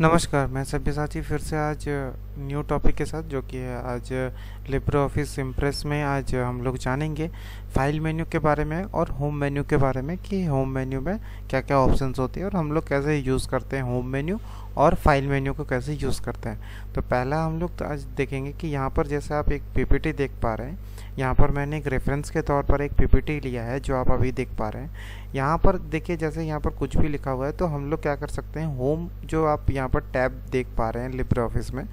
नमस्कार मैं सभ्यसाची फिर से आज न्यू टॉपिक के साथ जो कि है आज लिब्रे ऑफिस इम्प्रेस में आज हम लोग जानेंगे फाइल मेन्यू के बारे में और होम मेन्यू के बारे में कि होम मेन्यू में क्या क्या ऑप्शंस होती है और हम लोग कैसे यूज़ करते हैं होम मेन्यू और फाइल मेन्यू को कैसे यूज़ करते हैं तो पहला हम लोग तो आज देखेंगे कि यहाँ पर जैसे आप एक पी देख पा रहे हैं यहाँ पर मैंने एक रेफरेंस के तौर पर एक पीपीटी लिया है जो आप अभी देख पा रहे हैं यहाँ पर देखिए जैसे यहाँ पर कुछ भी लिखा हुआ है तो हम लोग क्या कर सकते हैं होम जो आप यहाँ पर टैब देख पा रहे हैं लिब्रे ऑफिस में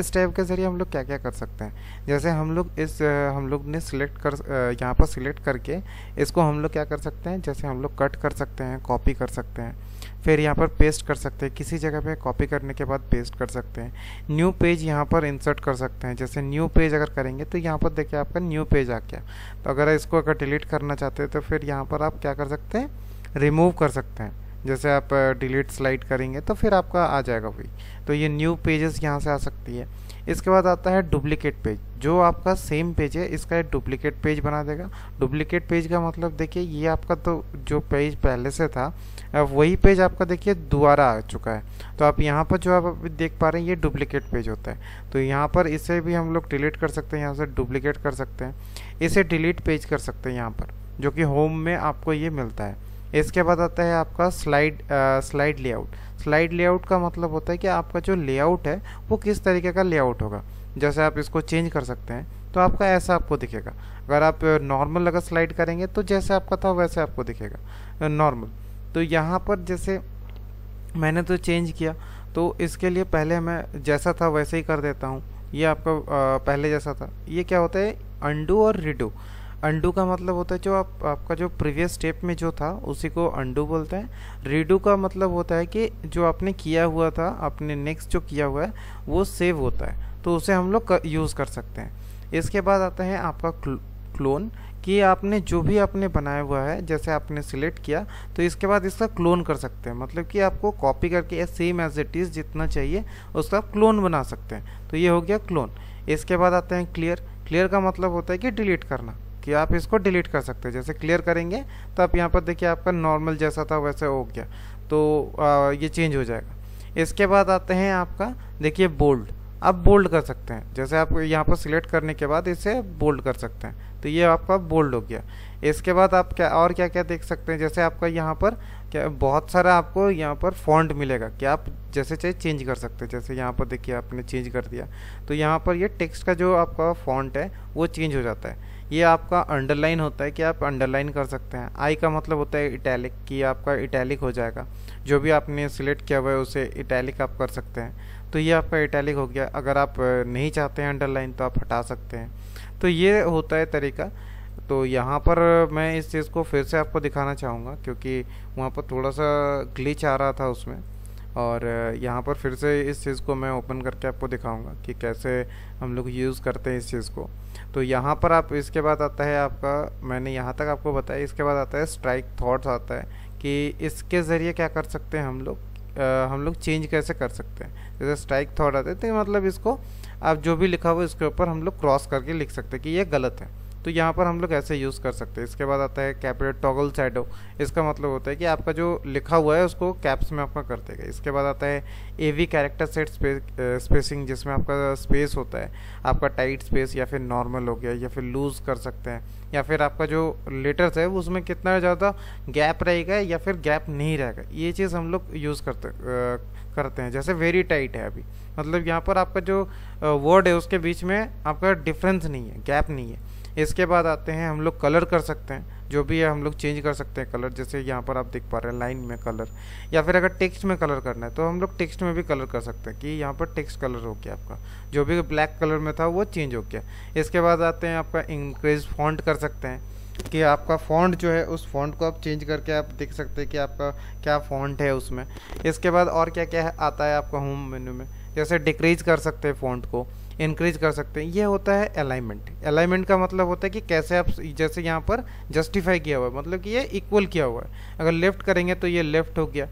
इस टैब के ज़रिए हम लोग क्या क्या कर सकते हैं जैसे हम लोग इस हम लोग ने सिलेक्ट कर यहाँ पर सिलेक्ट करके इसको हम लोग क्या कर सकते हैं जैसे हम लोग कट कर सकते हैं कॉपी कर सकते हैं फिर यहाँ पर पेस्ट कर सकते हैं किसी जगह पे कॉपी करने के बाद पेस्ट कर सकते हैं न्यू पेज यहाँ पर इंसर्ट कर सकते हैं जैसे न्यू पेज अगर करेंगे तो यहाँ पर देखिए आपका न्यू पेज आ गया तो अगर इसको अगर डिलीट करना चाहते हैं तो फिर यहाँ पर आप क्या कर सकते हैं रिमूव कर सकते हैं जैसे आप डिलीट स्लाइड करेंगे तो फिर आपका आ जाएगा वही तो ये न्यू पेजेस यहाँ से आ सकती है इसके बाद आता है डुप्लीकेट पेज जो आपका सेम पेज है इसका एक डुप्लीकेट पेज बना देगा डुप्लीकेट पेज का मतलब देखिए ये आपका तो जो पेज पहले से था वही पेज आपका देखिए दोबारा आ चुका है तो आप यहाँ पर जो आप अभी देख पा रहे हैं ये डुप्लीकेट पेज होता है तो यहाँ पर इसे भी हम लोग डिलीट कर सकते हैं यहाँ से डुप्लीकेट कर सकते हैं इसे डिलीट पेज कर सकते हैं यहाँ पर जो कि होम में आपको ये मिलता है इसके बाद आता है आपका slide uh, slide layout slide layout का मतलब होता है कि आपका जो लेआउट है वो किस तरीके का लेआउट होगा जैसे आप इसको चेंज कर सकते हैं तो आपका ऐसा आपको दिखेगा अगर आप नॉर्मल अगर स्लाइड करेंगे तो जैसे आपका था वैसे आपको दिखेगा नॉर्मल तो यहाँ पर जैसे मैंने तो चेंज किया तो इसके लिए पहले मैं जैसा था वैसे ही कर देता हूँ ये आपका पहले जैसा था ये क्या होता है अंडू और रिडू अंडू का मतलब होता है जो आप आपका जो प्रीवियस स्टेप में जो था उसी को अंडू बोलते हैं रीडू का मतलब होता है कि जो आपने किया हुआ था आपने नेक्स्ट जो किया हुआ है वो सेव होता है तो उसे हम लोग यूज़ कर सकते हैं इसके बाद आता है आपका क्लोन कि आपने जो भी आपने बनाया हुआ है जैसे आपने सिलेक्ट किया तो इसके बाद इसका क्लोन कर सकते हैं मतलब कि आपको कॉपी करके सेम एज इट इज़ जितना चाहिए उसका आप क्लोन बना सकते हैं तो ये हो गया क्लोन इसके बाद आते हैं क्लियर क्लियर का मतलब होता है कि डिलीट करना कि आप इसको डिलीट कर सकते हैं जैसे क्लियर करेंगे तो आप यहाँ पर देखिए आपका नॉर्मल जैसा था वैसे हो गया तो आ, ये चेंज हो जाएगा इसके बाद आते हैं आपका देखिए बोल्ड आप बोल्ड कर सकते हैं जैसे आप यहाँ पर सिलेक्ट करने के बाद इसे बोल्ड कर सकते हैं तो ये आपका बोल्ड हो गया इसके बाद आप क्या और क्या क्या देख सकते हैं जैसे आपका यहाँ पर क्या बहुत सारा आपको यहाँ पर फॉन्ट मिलेगा कि आप जैसे चाहे चेंज कर सकते हैं जैसे यहाँ पर देखिए आपने चेंज कर दिया तो यहाँ पर ये टेक्स्ट का जो आपका फॉन्ट है वो चेंज हो जाता है ये आपका अंडरलाइन होता है कि आप अंडरलाइन कर सकते हैं आई का मतलब होता है इटैलिक कि आपका इटैलिक हो जाएगा जो भी आपने सिलेक्ट किया हुआ है उसे इटैलिक आप कर सकते हैं तो ये आपका इटैलिक हो गया अगर आप नहीं चाहते हैं अंडरलाइन तो आप हटा सकते हैं तो ये होता है तरीका तो यहाँ पर मैं इस चीज़ को फिर से आपको दिखाना चाहूँगा क्योंकि वहाँ पर थोड़ा सा ग्लिच आ रहा था उसमें और यहाँ पर फिर से इस चीज़ को मैं ओपन करके आपको दिखाऊंगा कि कैसे हम लोग यूज़ करते हैं इस चीज़ को तो यहाँ पर आप इसके बाद आता है आपका मैंने यहाँ तक आपको बताया इसके बाद आता है स्ट्राइक थॉट्स आता है कि इसके ज़रिए क्या कर सकते हैं हम लोग हम लोग चेंज कैसे कर सकते हैं जैसे स्ट्राइक थाट आते हैं तो मतलब इसको आप जो भी लिखा हो इसके ऊपर हम लोग क्रॉस करके लिख सकते हैं कि ये गलत है तो यहाँ पर हम लोग ऐसे यूज़ कर सकते हैं इसके बाद आता है कैपिटल टॉगल सैडो इसका मतलब होता है कि आपका जो लिखा हुआ है उसको कैप्स में आपका कर देगा इसके बाद आता है A V character set spacing जिसमें आपका स्पेस होता है आपका टाइट स्पेस या फिर नॉर्मल हो गया या फिर लूज़ कर सकते हैं या फिर आपका जो लेटर्स है उसमें कितना ज़्यादा गैप रहेगा या फिर गैप नहीं रहेगा ये चीज़ हम लोग यूज़ करते करते हैं जैसे वेरी टाइट है अभी मतलब यहाँ पर आपका जो वर्ड है उसके बीच में आपका डिफरेंस नहीं है गैप नहीं है इसके बाद आते हैं हम लोग कलर कर सकते हैं जो भी है हम लोग चेंज कर सकते हैं कलर जैसे यहाँ पर आप देख पा रहे हैं लाइन में कलर या फिर अगर टेक्स्ट में कलर करना है तो हम लोग टेक्स्ट में भी कलर कर सकते हैं कि यहाँ पर टेक्स्ट कलर हो गया आपका जो भी ब्लैक कलर में था वो चेंज हो गया इसके बाद आते हैं आपका इंक्रीज फॉन्ट कर सकते हैं कि आपका फ़ॉन्ट जो है उस फ़ॉन्ट को आप चेंज करके आप देख सकते हैं कि आपका क्या फ़ॉन्ट है उसमें इसके बाद और क्या क्या आता है आपका होम मेन्यू में जैसे डिक्रीज कर सकते हैं फ़ॉन्ट को इंक्रीज कर सकते हैं ये होता है अलाइनमेंट अलाइनमेंट का मतलब होता है कि कैसे आप जैसे यहाँ पर जस्टिफाई किया हुआ है मतलब कि ये इक्वल किया हुआ है अगर लेफ़्ट करेंगे तो ये लेफ़्ट हो गया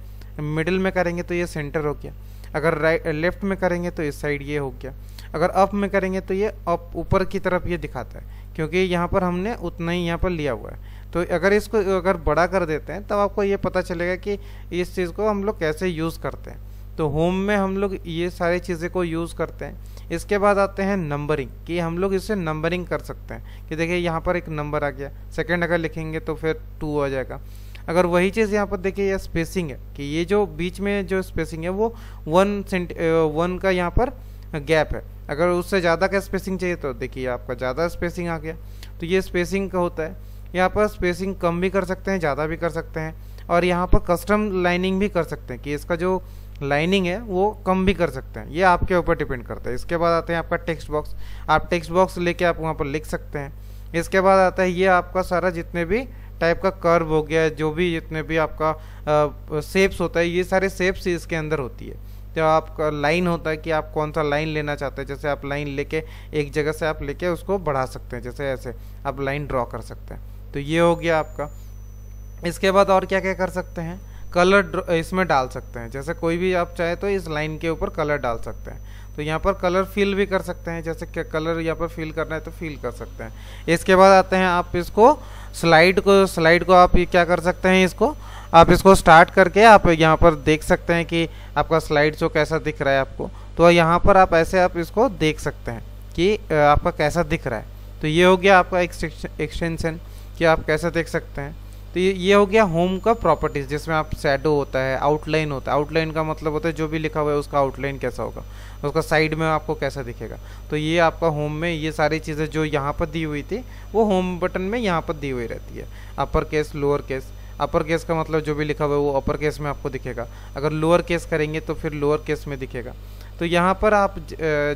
मिडिल में करेंगे तो ये सेंटर हो गया अगर राइट लेफ़्ट में करेंगे तो इस साइड ये हो गया अगर अप में करेंगे तो ये अप ऊपर की तरफ ये दिखाता है क्योंकि यहाँ पर हमने उतना ही यहाँ पर लिया हुआ है तो अगर इसको अगर बड़ा कर देते हैं तब तो आपको ये पता चलेगा कि इस चीज़ को हम लोग कैसे यूज़ करते हैं तो होम में हम लोग ये सारी चीज़ें को यूज़ करते हैं इसके बाद आते हैं नंबरिंग कि हम लोग इसे नंबरिंग कर सकते हैं कि देखिए यहाँ पर एक नंबर आ गया सेकेंड अगर लिखेंगे तो फिर टू आ जाएगा अगर वही चीज़ यहाँ पर देखिए यह स्पेसिंग है कि ये जो बीच में जो स्पेसिंग है वो वन सेंट वन का यहाँ पर गैप है अगर उससे ज़्यादा का स्पेसिंग चाहिए तो देखिए आपका ज़्यादा स्पेसिंग आ गया तो ये स्पेसिंग का होता है यहाँ पर स्पेसिंग कम भी कर सकते हैं ज़्यादा भी कर सकते हैं और यहाँ पर कस्टम लाइनिंग भी कर सकते हैं कि इसका जो लाइनिंग है वो कम भी कर सकते हैं ये आपके ऊपर डिपेंड करता है इसके बाद आते हैं आपका टेक्स्ट बॉक्स आप टेक्स्ट बॉक्स लेके आप वहाँ पर लिख सकते हैं इसके बाद आता है ये आपका सारा जितने भी टाइप का कर्व हो गया जो भी जितने भी आपका शेप्स होता है ये सारे शेप्स इसके अंदर होती है जो आपका लाइन होता है कि आप कौन सा लाइन लेना चाहते हैं जैसे आप लाइन लेके एक जगह से आप लेके उसको बढ़ा सकते हैं जैसे ऐसे आप लाइन ड्रॉ कर सकते हैं तो ये हो गया आपका इसके बाद और क्या क्या कर सकते हैं कलर इसमें डाल सकते हैं जैसे कोई भी आप चाहे तो इस लाइन के ऊपर कलर डाल सकते हैं तो यहाँ पर कलर फिल भी कर सकते हैं जैसे क्या कलर यहाँ पर फिल करना है तो फिल कर सकते हैं इसके बाद आते हैं आप इसको स्लाइड को स्लाइड को आप क्या कर सकते हैं इसको आप इसको स्टार्ट करके आप यहाँ पर देख सकते हैं कि आपका स्लाइड शो कैसा दिख रहा है आपको तो यहाँ पर आप ऐसे आप इसको देख सकते हैं कि आपका कैसा दिख रहा है तो ये हो गया आपका एक्सटेंशन कि आप कैसा देख सकते हैं तो ये ये हो गया होम का प्रॉपर्टीज़ जिसमें आप सैडो होता है आउटलाइन होता है आउटलाइन का मतलब होता है जो भी लिखा हुआ है उसका आउटलाइन कैसा होगा उसका साइड में आपको कैसा दिखेगा तो ये आपका होम में ये सारी चीज़ें जो यहाँ पर दी हुई थी वो होम बटन में यहाँ पर दी हुई रहती है upper case lower case upper case का मतलब जो भी लिखा हुआ है वो अपर केस में आपको दिखेगा अगर लोअर केस करेंगे तो फिर लोअर केस में दिखेगा तो यहाँ पर आप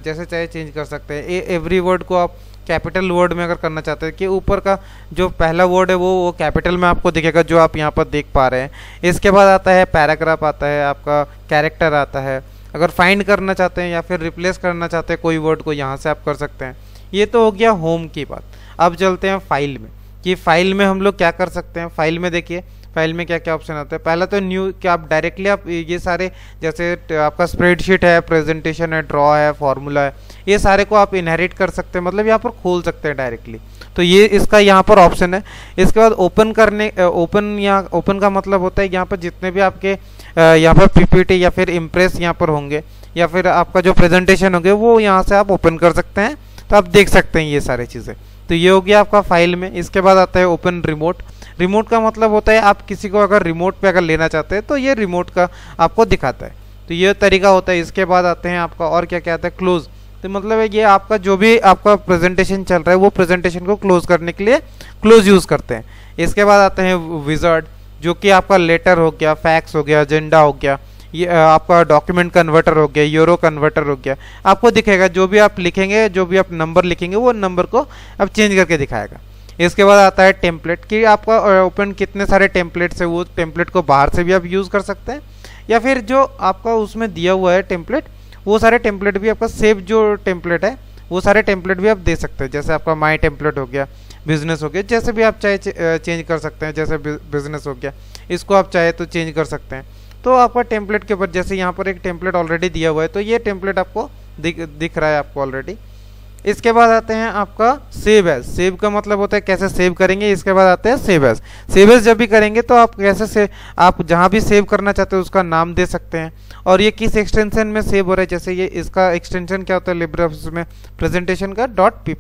जैसे चाहे चेंज कर सकते हैं एवरी वर्ड को आप कैपिटल वर्ड में अगर करना चाहते हैं कि ऊपर का जो पहला वर्ड है वो वो कैपिटल में आपको दिखेगा जो आप यहाँ पर देख पा रहे हैं इसके बाद आता है पैराग्राफ आता है आपका कैरेक्टर आता है अगर फाइंड करना चाहते हैं या फिर रिप्लेस करना चाहते हैं कोई वर्ड को यहाँ से आप कर सकते हैं ये तो हो गया होम की बात अब चलते हैं फाइल में कि फाइल में हम लोग क्या कर सकते हैं फाइल में देखिए फाइल में क्या क्या ऑप्शन आता है पहला तो न्यू क्या आप डायरेक्टली आप ये सारे जैसे आपका स्प्रेडशीट है प्रेजेंटेशन है ड्रॉ है फॉर्मूला है ये सारे को आप इनहेरिट कर सकते हैं मतलब यहाँ पर खोल सकते हैं डायरेक्टली तो ये इसका यहाँ पर ऑप्शन है इसके बाद ओपन करने ओपन यहाँ ओपन का मतलब होता है यहाँ पर जितने भी आपके यहाँ पर पी या फिर इम्प्रेस यहाँ पर होंगे या फिर आपका जो प्रेजेंटेशन होंगे वो यहाँ से आप ओपन कर सकते हैं तो आप देख सकते हैं ये सारी चीज़ें तो ये हो गया आपका फाइल में इसके बाद आता है ओपन रिमोट रिमोट का मतलब होता है आप किसी को अगर रिमोट पे अगर लेना चाहते हैं तो ये रिमोट का आपको दिखाता है तो ये तरीका होता है इसके बाद आते हैं आपका और क्या क्या आता है क्लोज़ तो मतलब है ये आपका जो भी आपका प्रेजेंटेशन चल रहा है वो प्रेजेंटेशन को क्लोज करने के लिए क्लोज यूज़ करते हैं इसके बाद आते हैं विजर्ड जो कि आपका लेटर हो गया फैक्स हो गया एजेंडा हो गया ये आपका डॉक्यूमेंट कन्वर्टर हो गया यूरो कन्वर्टर हो गया आपको दिखेगा जो भी आप लिखेंगे जो भी आप नंबर लिखेंगे वो नंबर को अब चेंज करके दिखाएगा इसके बाद आता है टेम्पलेट कि आपका ओपन कितने सारे टेम्पलेट्स है वो टेम्पलेट को बाहर से भी आप यूज़ कर सकते हैं या फिर जो आपका उसमें दिया हुआ है टेम्पलेट वो सारे टेम्पलेट भी आपका सेव जो टेम्पलेट है वो सारे टेम्पलेट भी आप दे सकते हैं जैसे आपका माई टेम्पलेट हो गया बिजनेस हो गया जैसे भी आप चाहे चेंज कर सकते हैं जैसे बिजनेस हो गया इसको आप चाहे तो चेंज कर सकते हैं तो आपका टेम्पलेट के ऊपर जैसे यहाँ पर एक टेम्पलेट ऑलरेडी दिया हुआ है तो ये टेम्पलेट आपको दिख दिख रहा है आपको ऑलरेडी इसके बाद आते हैं आपका सेव एज सेव का मतलब होता है कैसे सेव करेंगे इसके बाद आते हैं सेव एज सेव एज जब भी करेंगे तो आप कैसे से आप जहाँ भी सेव करना चाहते हो उसका नाम दे सकते हैं और ये किस एक्सटेंशन में सेव हो रहा है जैसे ये इसका एक्सटेंशन क्या होता है लिब्रे ऑफिस में प्रेजेंटेशन का डॉट पी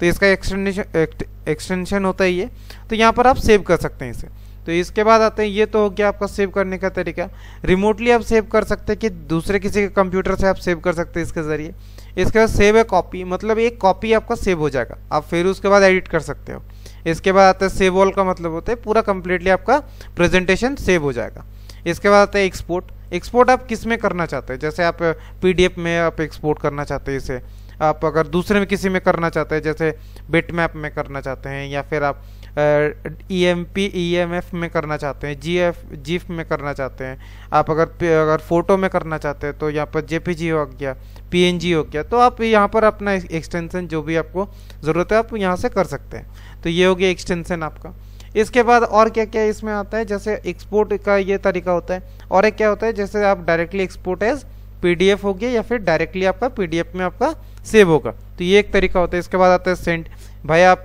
तो इसका एक्सटेंशन एक्सटेंशन होता है ये तो यहाँ पर आप सेव कर सकते हैं इसे तो इसके बाद आते हैं ये तो हो गया आपका सेव करने का तरीका रिमोटली आप सेव कर सकते हैं कि दूसरे किसी के कंप्यूटर से आप सेव कर सकते हैं इसके ज़रिए इसके बाद सेव ए कॉपी मतलब एक कॉपी आपका सेव हो जाएगा आप फिर उसके बाद एडिट कर सकते हो इसके बाद आता है सेव ऑल का मतलब होता है पूरा कम्प्लीटली आपका प्रेजेंटेशन सेव हो जाएगा इसके बाद आता है एक्सपोर्ट एक्सपोर्ट आप किस में करना चाहते हैं जैसे आप पीडीएफ में आप एक्सपोर्ट करना चाहते हैं इसे आप अगर दूसरे में किसी में करना चाहते हैं जैसे बिट मैप में करना चाहते हैं या फिर आप E M P E M F में करना चाहते हैं जी एफ जीफ में करना चाहते हैं आप अगर अगर फ़ोटो में करना चाहते हैं तो यहाँ पर जे पी जी हो गया पी एन जी हो गया तो आप यहाँ पर अपना एक्सटेंसन जो भी आपको ज़रूरत है आप यहाँ से कर सकते हैं तो ये हो गया एक्सटेंसन आपका इसके बाद और क्या क्या इसमें आता है जैसे एक्सपोर्ट का ये तरीका होता है और एक क्या होता है जैसे आप डायरेक्टली एक्सपोर्ट एज पीडीएफ हो गया या फिर डायरेक्टली आपका पीडीएफ में आपका सेव होगा तो ये एक तरीका होता है इसके बाद आता है सेंट भाई आप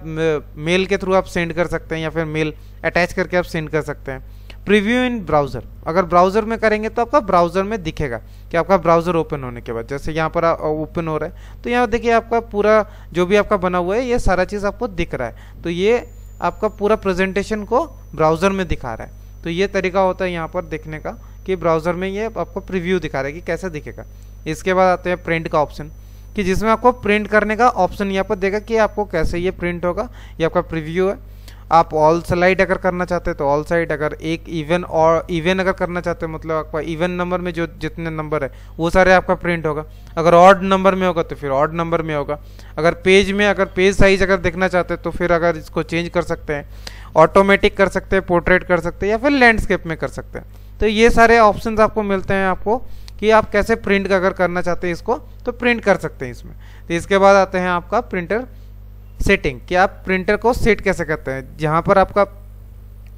मेल के थ्रू आप सेंड कर सकते हैं या फिर मेल अटैच करके आप सेंड कर सकते हैं प्रीव्यू इन ब्राउज़र अगर ब्राउज़र में करेंगे तो आपका ब्राउज़र में दिखेगा कि आपका ब्राउज़र ओपन होने के बाद जैसे यहाँ पर ओपन हो रहा है तो यहाँ देखिए आपका पूरा जो भी आपका बना हुआ है ये सारा चीज़ आपको दिख रहा है तो ये आपका पूरा प्रेजेंटेशन को ब्राउज़र में दिखा रहा है तो ये तरीका होता है यहाँ पर देखने का कि ब्राउज़र में ये आपको प्रिव्यू दिखा रहा है कि कैसे दिखेगा इसके बाद आते हैं प्रिंट का ऑप्शन कि जिसमें आपको प्रिंट करने का ऑप्शन यहाँ पर देगा कि आपको कैसे ये प्रिंट होगा ये आपका प्रिव्यू है आप ऑल स्लाइड अगर करना चाहते हैं तो ऑल साइड अगर एक इवन और इवन अगर करना चाहते हैं मतलब आपका इवन नंबर में जो जितने नंबर है वो सारे आपका प्रिंट होगा अगर ऑड नंबर में होगा तो फिर ऑड नंबर में होगा अगर पेज में अगर पेज साइज अगर देखना चाहते हैं तो फिर अगर इसको चेंज कर सकते हैं ऑटोमेटिक कर सकते हैं पोर्ट्रेट कर सकते हैं या फिर लैंडस्केप में कर सकते हैं तो ये सारे ऑप्शन आपको मिलते हैं आपको कि आप कैसे प्रिंट अगर करना चाहते हैं इसको तो प्रिंट कर सकते हैं इसमें तो इसके बाद आते हैं आपका प्रिंटर सेटिंग कि आप प्रिंटर को सेट कैसे करते हैं जहाँ पर आपका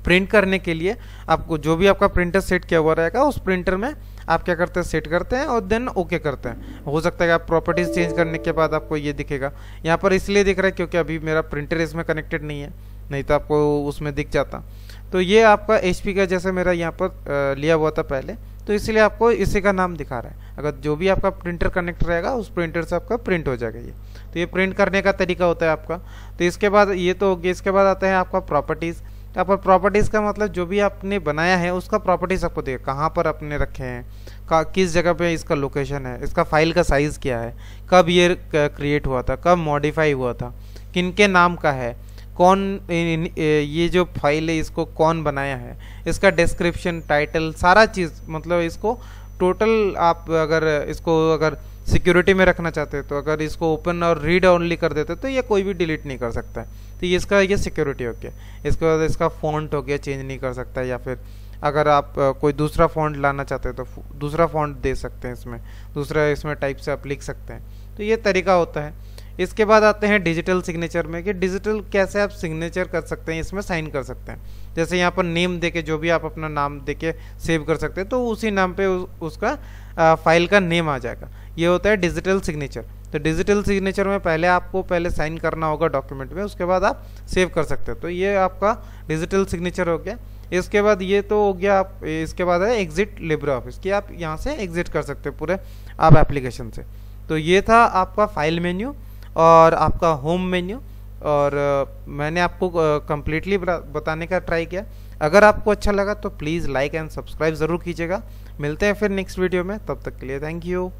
प्रिंट करने के लिए आपको जो भी आपका प्रिंटर सेट किया हुआ रहेगा उस प्रिंटर में आप क्या करते हैं सेट करते हैं और देन ओके okay करते हैं हो सकता है कि आप प्रॉपर्टीज़ चेंज करने के बाद आपको ये दिखेगा यहाँ पर इसलिए दिख रहा है क्योंकि अभी मेरा प्रिंटर इसमें कनेक्टेड नहीं है नहीं तो आपको उसमें दिख जाता तो ये आपका एच का जैसे मेरा यहाँ पर लिया हुआ था पहले तो इसलिए आपको इसी का नाम दिखा रहा है अगर जो भी आपका प्रिंटर कनेक्ट रहेगा उस प्रिंटर से आपका प्रिंट हो जाएगा ये तो ये प्रिंट करने का तरीका होता है आपका तो इसके बाद ये तो हो गया इसके बाद आता है आपका प्रॉपर्टीज़ यहाँ पर प्रॉपर्टीज़ का मतलब जो भी आपने बनाया है उसका प्रॉपर्टीज़ आपको देगा कहाँ पर आपने रखे हैं किस जगह पे इसका लोकेशन है इसका फाइल का साइज़ क्या है कब ये क्रिएट हुआ था कब मॉडिफाई हुआ था किन के नाम का है कौन ये जो फाइल है इसको कौन बनाया है इसका डिस्क्रिप्शन टाइटल सारा चीज़ मतलब इसको टोटल आप अगर इसको अगर सिक्योरिटी में रखना चाहते हैं तो अगर इसको ओपन और रीड ओनली कर देते तो ये कोई भी डिलीट नहीं कर सकता है तो ये इसका ये सिक्योरिटी हो गया इसके बाद इसका फॉन्ट हो गया चेंज नहीं कर सकता या फिर अगर आप कोई दूसरा फॉन्ट लाना चाहते हैं तो दूसरा फॉन्ट दे सकते हैं इसमें दूसरा इसमें टाइप से आप लिख सकते हैं तो ये तरीका होता है इसके बाद आते हैं डिजिटल सिग्नेचर में कि डिजिटल कैसे आप सिग्नेचर कर सकते हैं इसमें साइन कर सकते हैं जैसे यहाँ पर नेम दे के जो भी आप अपना नाम दे के सेव कर सकते हैं तो उसी नाम पे उसका आ, फाइल का नेम आ जाएगा ये होता है डिजिटल सिग्नेचर तो डिजिटल सिग्नेचर में पहले आपको पहले साइन करना होगा डॉक्यूमेंट में उसके बाद आप सेव कर सकते हैं तो ये आपका डिजिटल सिग्नेचर हो गया इसके बाद ये तो हो गया आप इसके बाद है एग्जिट लिब्रा ऑफिस कि आप यहाँ से एग्जिट कर सकते हैं पूरे आप एप्लीकेशन से तो ये था आपका फाइल मेन्यू और आपका होम मेन्यू और मैंने आपको कम्प्लीटली बताने का ट्राई किया अगर आपको अच्छा लगा तो प्लीज़ लाइक एंड सब्सक्राइब ज़रूर कीजिएगा मिलते हैं फिर नेक्स्ट वीडियो में तब तक के लिए थैंक यू